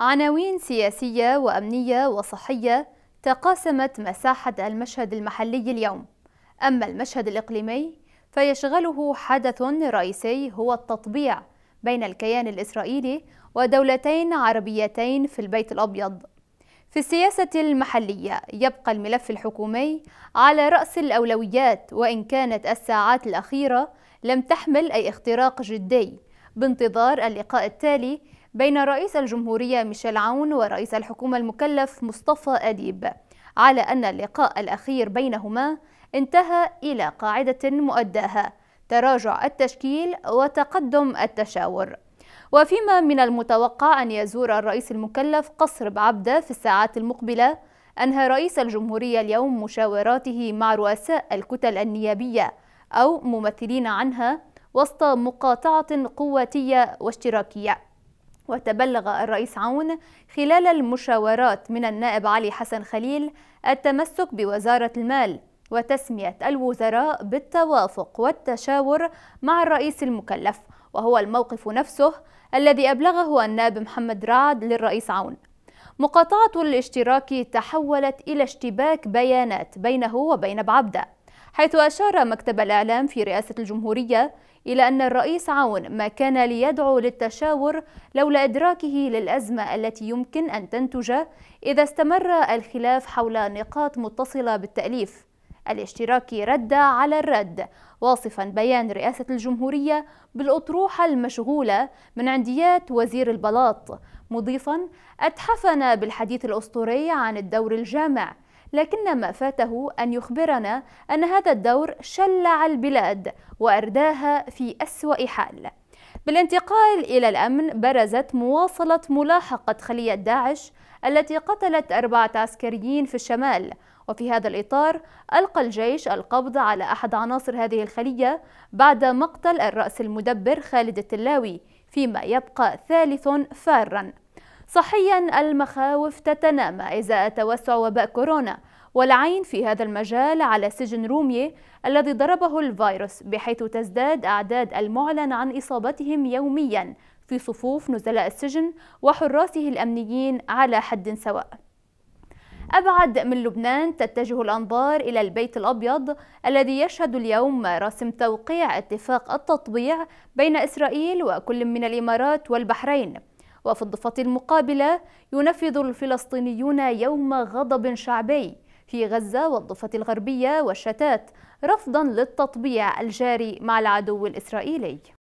عناوين سياسية وأمنية وصحية تقاسمت مساحة المشهد المحلي اليوم أما المشهد الإقليمي فيشغله حدث رئيسي هو التطبيع بين الكيان الإسرائيلي ودولتين عربيتين في البيت الأبيض في السياسة المحلية يبقى الملف الحكومي على رأس الأولويات وإن كانت الساعات الأخيرة لم تحمل أي اختراق جدي بانتظار اللقاء التالي بين رئيس الجمهورية ميشيل عون ورئيس الحكومة المكلف مصطفى أديب على أن اللقاء الأخير بينهما انتهى إلى قاعدة مؤداها تراجع التشكيل وتقدم التشاور وفيما من المتوقع أن يزور الرئيس المكلف قصر بعبدة في الساعات المقبلة أنهى رئيس الجمهورية اليوم مشاوراته مع رؤساء الكتل النيابية أو ممثلين عنها وسط مقاطعة قواتية واشتراكية وتبلغ الرئيس عون خلال المشاورات من النائب علي حسن خليل التمسك بوزارة المال وتسمية الوزراء بالتوافق والتشاور مع الرئيس المكلف وهو الموقف نفسه الذي أبلغه النائب محمد رعد للرئيس عون مقاطعة الاشتراك تحولت إلى اشتباك بيانات بينه وبين بعبده حيث أشار مكتب الإعلام في رئاسة الجمهورية إلى أن الرئيس عون ما كان ليدعو للتشاور لولا إدراكه للأزمة التي يمكن أن تنتج إذا استمر الخلاف حول نقاط متصلة بالتأليف الاشتراكي رد على الرد واصفا بيان رئاسة الجمهورية بالأطروحة المشغولة من عنديات وزير البلاط مضيفا أتحفنا بالحديث الأسطوري عن الدور الجامع لكن ما فاته أن يخبرنا أن هذا الدور شلع البلاد وأرداها في أسوأ حال بالانتقال إلى الأمن برزت مواصلة ملاحقة خلية داعش التي قتلت أربعة عسكريين في الشمال وفي هذا الإطار ألقى الجيش القبض على أحد عناصر هذه الخلية بعد مقتل الرأس المدبر خالد التلاوي فيما يبقى ثالث فارا صحيا المخاوف تتنامى إزاء توسع وباء كورونا والعين في هذا المجال على سجن روميه الذي ضربه الفيروس بحيث تزداد أعداد المعلن عن إصابتهم يوميا في صفوف نزلاء السجن وحراسه الأمنيين على حد سواء أبعد من لبنان تتجه الأنظار إلى البيت الأبيض الذي يشهد اليوم مراسم توقيع اتفاق التطبيع بين إسرائيل وكل من الإمارات والبحرين وفي الضفة المقابلة ينفذ الفلسطينيون يوم غضب شعبي في غزة والضفة الغربية والشتات رفضا للتطبيع الجاري مع العدو الإسرائيلي